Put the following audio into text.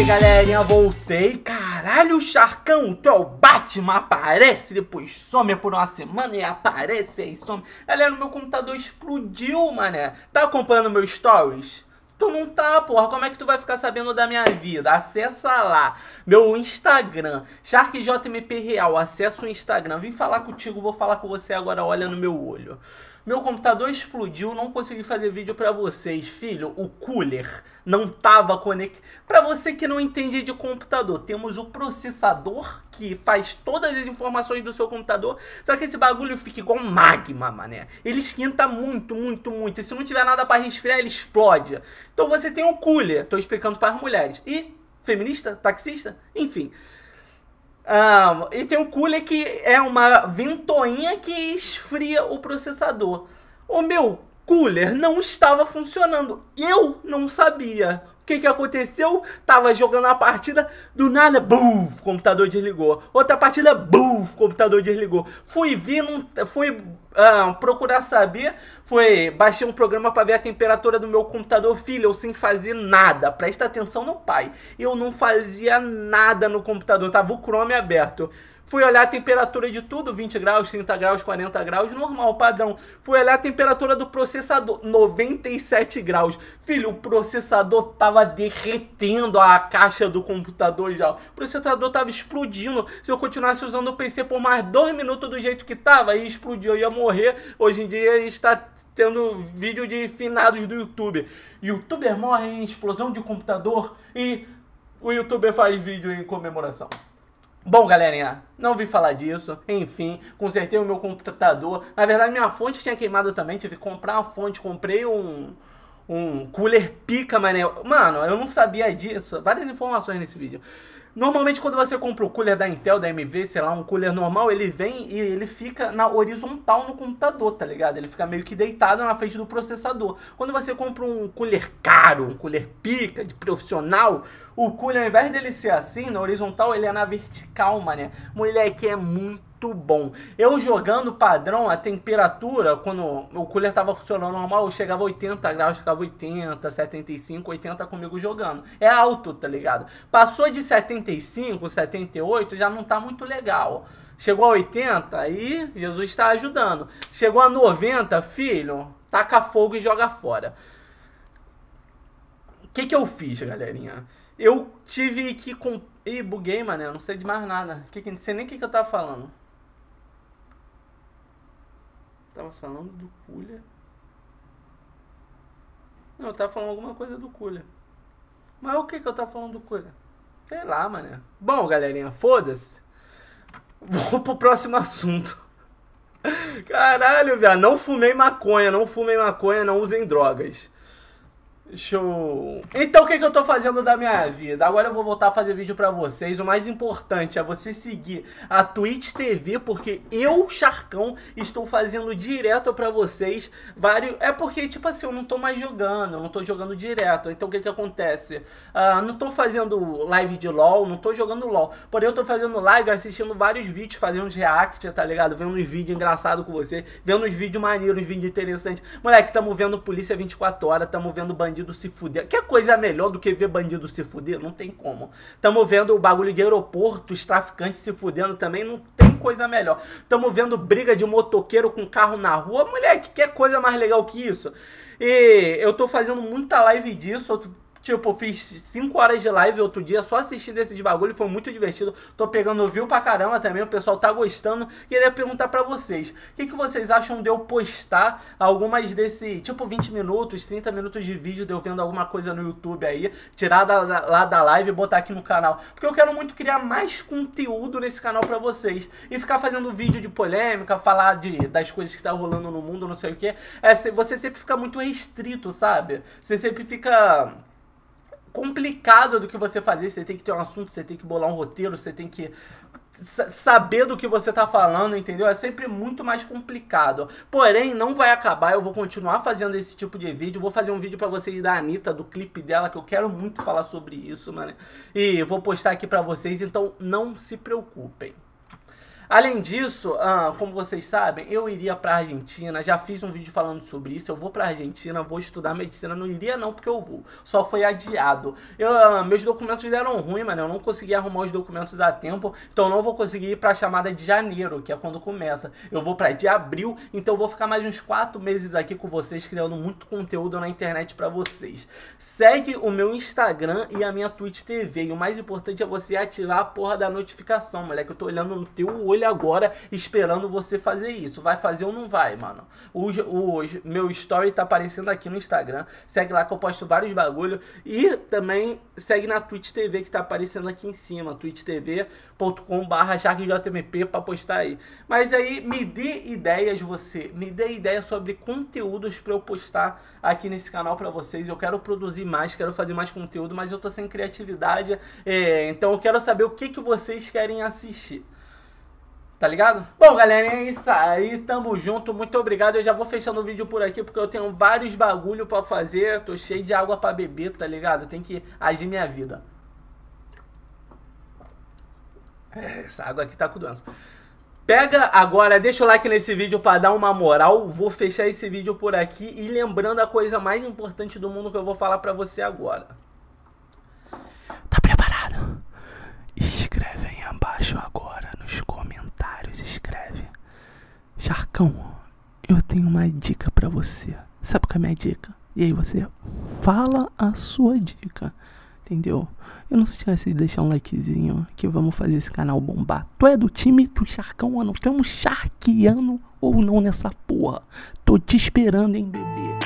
aí, galerinha, voltei. Caralho, Charcão, tu é o Batman, aparece, depois some por uma semana e aparece e some. Galera, meu computador explodiu, mané. Tá acompanhando meus stories? Tu não tá, porra. Como é que tu vai ficar sabendo da minha vida? Acessa lá. Meu Instagram, SharkJMP Real. Acessa o Instagram. Vim falar contigo, vou falar com você agora. Olha no meu olho. Meu computador explodiu, não consegui fazer vídeo para vocês, filho. O cooler não tava conectado. Para você que não entende de computador, temos o processador que faz todas as informações do seu computador. Só que esse bagulho fica igual magma, mané. Ele esquenta muito, muito, muito. E se não tiver nada para resfriar, ele explode. Então você tem o cooler, tô explicando para as mulheres. E feminista, taxista, enfim e tem o cooler que é uma ventoinha que esfria o processador. O meu cooler não estava funcionando. Eu não sabia que, que aconteceu? Tava jogando a partida, do nada, bum, computador desligou. Outra partida, bum, computador desligou. Fui ver, não, fui ah, procurar saber, fui baixei um programa para ver a temperatura do meu computador, filho, eu sem fazer nada. Presta atenção no pai. Eu não fazia nada no computador, tava o Chrome aberto. Fui olhar a temperatura de tudo, 20 graus, 30 graus, 40 graus, normal, padrão. Fui olhar a temperatura do processador, 97 graus. Filho, o processador tava derretendo a caixa do computador já. O processador tava explodindo. Se eu continuasse usando o PC por mais dois minutos do jeito que tava, ia explodir, eu ia morrer. Hoje em dia está tendo vídeo de finados do YouTube. Youtuber morre em explosão de computador e o youtuber faz vídeo em comemoração. Bom, galerinha, não vi falar disso. Enfim, consertei o meu computador. Na verdade, minha fonte tinha queimado também. Tive que comprar a fonte. Comprei um, um cooler pica, mané. Mano, eu não sabia disso. Várias informações nesse vídeo. Normalmente quando você compra o cooler da Intel, da MV, sei lá, um cooler normal, ele vem e ele fica na horizontal no computador, tá ligado? Ele fica meio que deitado na frente do processador. Quando você compra um cooler caro, um cooler pica, de profissional, o cooler ao invés dele ser assim, na horizontal, ele é na vertical, mané. Moleque, é muito muito bom. Eu jogando padrão, a temperatura, quando o cooler tava funcionando normal, eu chegava 80 graus, ficava 80, 75, 80 comigo jogando. É alto, tá ligado? Passou de 75, 78, já não tá muito legal. Chegou a 80, aí Jesus está ajudando. Chegou a 90, filho, taca fogo e joga fora. O que, que eu fiz, galerinha? Eu tive que. Com... Ih, buguei, mano. Eu não sei de mais nada. Que que... Não sei nem o que, que eu tava falando. Tava falando do Cooler. Não, eu tava falando alguma coisa do Cooler. Mas o que que eu tava falando do Cooler? Sei lá, mané. Bom, galerinha, foda-se. Vou pro próximo assunto. Caralho, velho. Não fumei maconha, não fumei maconha, não usem drogas. Show! Então o que, é que eu tô fazendo da minha vida? Agora eu vou voltar a fazer vídeo pra vocês. O mais importante é você seguir a Twitch TV, porque eu, Charcão, estou fazendo direto pra vocês. Vários... É porque, tipo assim, eu não tô mais jogando, eu não tô jogando direto. Então o que que acontece? Uh, não tô fazendo live de LOL, não tô jogando LOL. Porém eu tô fazendo live, assistindo vários vídeos, fazendo uns react, tá ligado? Vendo uns vídeos engraçados com você, vendo uns vídeos maneiros, uns vídeos interessantes. Moleque, tamo vendo polícia 24 horas, tamo vendo bandido bandido se fuder. Que coisa melhor do que ver bandido se fuder? Não tem como. Tamo vendo o bagulho de aeroporto, os traficantes se fudendo também, não tem coisa melhor. Tamo vendo briga de motoqueiro com carro na rua. Moleque, que coisa mais legal que isso? E eu tô fazendo muita live disso, eu Tipo, fiz 5 horas de live outro dia só assistindo esses bagulho, foi muito divertido. Tô pegando view pra caramba também, o pessoal tá gostando. Queria perguntar pra vocês, o que, que vocês acham de eu postar algumas desse, tipo, 20 minutos, 30 minutos de vídeo de eu vendo alguma coisa no YouTube aí, tirar da, da, lá da live e botar aqui no canal? Porque eu quero muito criar mais conteúdo nesse canal pra vocês. E ficar fazendo vídeo de polêmica, falar de, das coisas que tá rolando no mundo, não sei o que. É, você sempre fica muito restrito, sabe? Você sempre fica complicado do que você fazer. Você tem que ter um assunto, você tem que bolar um roteiro, você tem que saber do que você tá falando, entendeu? É sempre muito mais complicado. Porém, não vai acabar, eu vou continuar fazendo esse tipo de vídeo. Vou fazer um vídeo para vocês da Anitta, do clipe dela, que eu quero muito falar sobre isso, mano. E vou postar aqui para vocês, então não se preocupem. Além disso, ah, como vocês sabem, eu iria para Argentina, já fiz um vídeo falando sobre isso, eu vou para Argentina, vou estudar medicina, não iria não porque eu vou, só foi adiado. Eu, ah, meus documentos deram ruim, mano, eu não consegui arrumar os documentos a tempo, então não vou conseguir ir para a chamada de janeiro, que é quando começa. Eu vou para de abril, então vou ficar mais uns quatro meses aqui com vocês, criando muito conteúdo na internet para vocês. Segue o meu Instagram e a minha Twitch TV, e o mais importante é você ativar a porra da notificação, moleque, eu tô olhando no teu olho escolha agora esperando você fazer isso. Vai fazer ou não vai, mano? O, hoje meu story tá aparecendo aqui no Instagram. Segue lá que eu posto vários bagulho. E também segue na Twitch TV que tá aparecendo aqui em cima. twitchtv.com.br jarquejmp pra postar aí. Mas aí me dê ideias você. Me dê ideias sobre conteúdos pra eu postar aqui nesse canal pra vocês. Eu quero produzir mais, quero fazer mais conteúdo, mas eu tô sem criatividade. É, então eu quero saber o que, que vocês querem assistir. Tá ligado? Bom, galera, é isso aí. Tamo junto. Muito obrigado. Eu já vou fechando o vídeo por aqui porque eu tenho vários bagulho para fazer. Tô cheio de água para beber, tá ligado? Tem que agir minha vida. É, essa água aqui tá com doença. Pega agora, deixa o like nesse vídeo para dar uma moral. Vou fechar esse vídeo por aqui e lembrando a coisa mais importante do mundo que eu vou falar para você agora. Charcão, eu tenho uma dica para você. Sabe qual é a minha dica? E aí você fala a sua dica, entendeu? Eu não se esquece de deixar um likezinho que vamos fazer esse canal bombar. Tu é do time do Charcão ou não? Tu é um charquiano ou não nessa porra? Tô te esperando, hein, bebê.